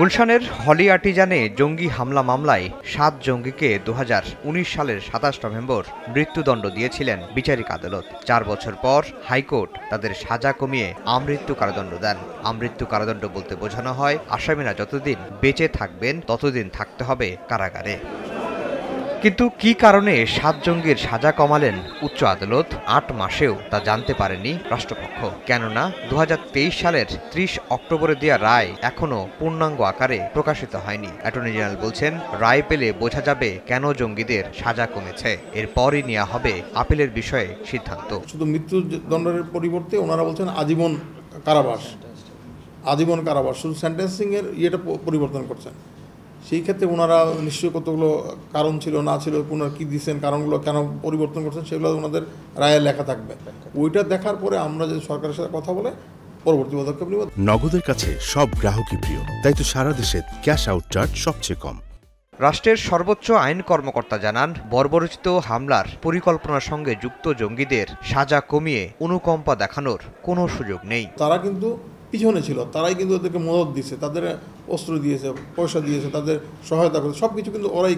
গুলশানের হলি আর্টিজানে জঙ্গি হামলা মামলায় সাত জঙ্গিকে দু সালের সাতাশ নভেম্বর মৃত্যুদণ্ড দিয়েছিলেন বিচারিক আদালত চার বছর পর হাইকোর্ট তাদের সাজা কমিয়ে আমৃত্যু কারাদণ্ড দেন আমৃত্যু কারাদণ্ড বলতে বোঝানো হয় আসামিরা যতদিন বেঁচে থাকবেন ততদিন থাকতে হবে কারাগারে কিন্তু কি কারণে সাত জঙ্গির সাজা কমালেন উচ্চ আদালত আট মাসেও তা জানতে পারেনি রাষ্ট্রপক্ষ কেননা দু সালের ত্রিশ অক্টোবরে দেওয়া রায় এখনও পূর্ণাঙ্গ আকারে প্রকাশিত হয়নি অ্যাটর্নি জেনারেল বলছেন রায় পেলে বোঝা যাবে কেন জঙ্গিদের সাজা কমেছে এরপরই নেওয়া হবে আপিলের বিষয়ে সিদ্ধান্ত শুধু মৃত্যুদণ্ডের পরিবর্তে ওনারা বলছেন আজীবন কারাবাস আজীবন কারাবাস শুধু এর ইয়েটা পরিবর্তন করছেন সেই ক্ষেত্রে ওনারা নিশ্চয়ই কতগুলো কারণ ছিল না ছিল ওনারা কী দিচ্ছেন কারণগুলো কেন পরিবর্তন করছেন সেগুলো ওনাদের রায়ে লেখা থাকবে ওইটা দেখার পরে আমরা যদি সরকারের সাথে কথা বলে পরবর্তী পদক্ষেপ নিব নগদের কাছে সব গ্রাহকই প্রিয় তাই তো সারা দেশে ক্যাশ আউট চার্জ সবচেয়ে কম রাষ্ট্রের সর্বোচ্চ আইন কর্মকর্তা জানান বর্বরচিত হামলার পরিকল্পনার সঙ্গে যুক্ত জঙ্গিদের সাজা কমিয়ে অনুকম্পা দেখানোর কোনো সুযোগ নেই তারা কিন্তু পিছনে ছিল তারাই কিন্তু ওদেরকে মদত দিয়েছে তাদের অস্ত্র দিয়েছে পয়সা দিয়েছে তাদের সহায়তা করেছে সব কিছু কিন্তু ওরাই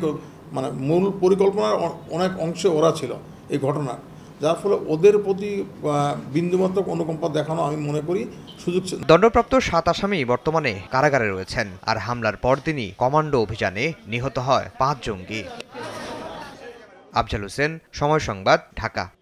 মানে মূল পরিকল্পনার অনেক অংশে ওরা ছিল এই ঘটনার যার ফলে ওদের প্রতি বিন্দুমাত্র অনুকম্পা দেখানো আমি মনে করি সুযোগ দণ্ডপ্রাপ্ত সাত আসামি বর্তমানে কারাগারে রয়েছেন আর হামলার পর তিনি কমান্ডো অভিযানে নিহত হয় পাঁচ জঙ্গি আফজাল হোসেন সময় সংবাদ ঢাকা